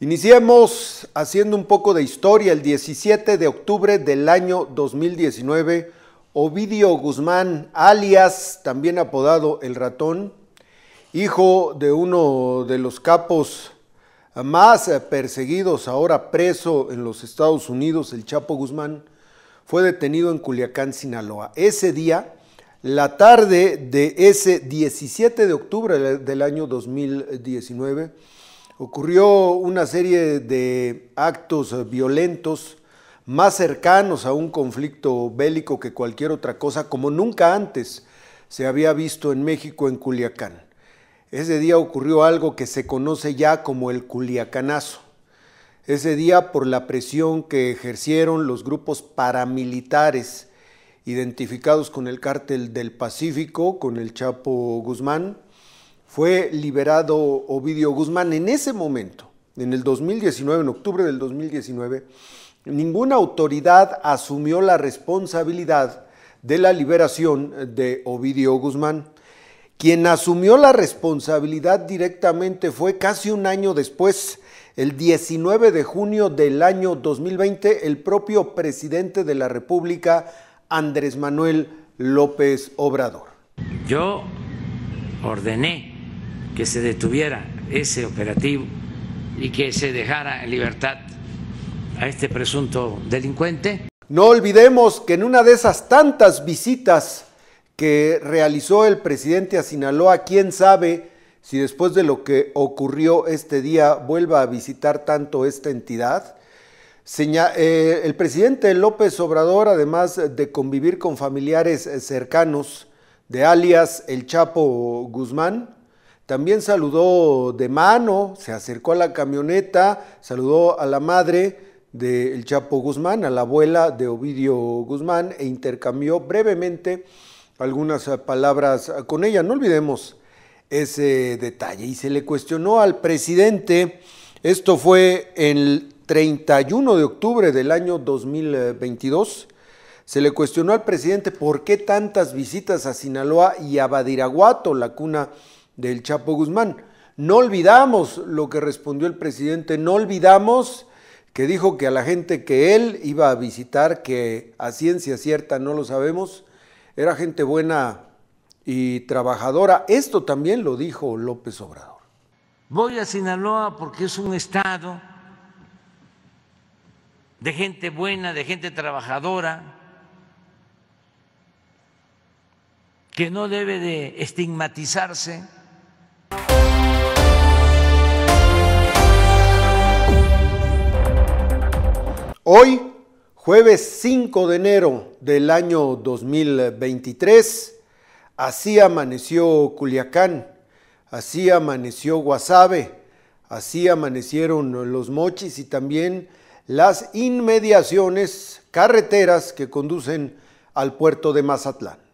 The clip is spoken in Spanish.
Iniciemos haciendo un poco de historia. El 17 de octubre del año 2019, Ovidio Guzmán, alias también apodado El Ratón, hijo de uno de los capos más perseguidos, ahora preso en los Estados Unidos, el Chapo Guzmán, fue detenido en Culiacán, Sinaloa. Ese día, la tarde de ese 17 de octubre del año 2019, ocurrió una serie de actos violentos más cercanos a un conflicto bélico que cualquier otra cosa, como nunca antes se había visto en México en Culiacán. Ese día ocurrió algo que se conoce ya como el Culiacanazo. Ese día, por la presión que ejercieron los grupos paramilitares identificados con el cártel del Pacífico, con el Chapo Guzmán, fue liberado Ovidio Guzmán en ese momento, en el 2019, en octubre del 2019, ninguna autoridad asumió la responsabilidad de la liberación de Ovidio Guzmán. Quien asumió la responsabilidad directamente fue casi un año después, el 19 de junio del año 2020, el propio presidente de la República, Andrés Manuel López Obrador. Yo ordené que se detuviera ese operativo y que se dejara en libertad a este presunto delincuente. No olvidemos que en una de esas tantas visitas que realizó el presidente a Sinaloa, quién sabe si después de lo que ocurrió este día vuelva a visitar tanto esta entidad. Eh, el presidente López Obrador, además de convivir con familiares cercanos de alias El Chapo Guzmán, también saludó de mano, se acercó a la camioneta, saludó a la madre del Chapo Guzmán, a la abuela de Ovidio Guzmán e intercambió brevemente algunas eh, palabras eh, con ella. No olvidemos ese detalle. Y se le cuestionó al presidente, esto fue el 31 de octubre del año 2022, se le cuestionó al presidente por qué tantas visitas a Sinaloa y a Badiraguato, la cuna del Chapo Guzmán. No olvidamos lo que respondió el presidente, no olvidamos que dijo que a la gente que él iba a visitar, que a ciencia cierta no lo sabemos, era gente buena y trabajadora. Esto también lo dijo López Obrador. Voy a Sinaloa porque es un estado de gente buena, de gente trabajadora, que no debe de estigmatizarse. Hoy, jueves 5 de enero del año 2023, así amaneció Culiacán, así amaneció Guasave, así amanecieron los mochis y también las inmediaciones carreteras que conducen al puerto de Mazatlán.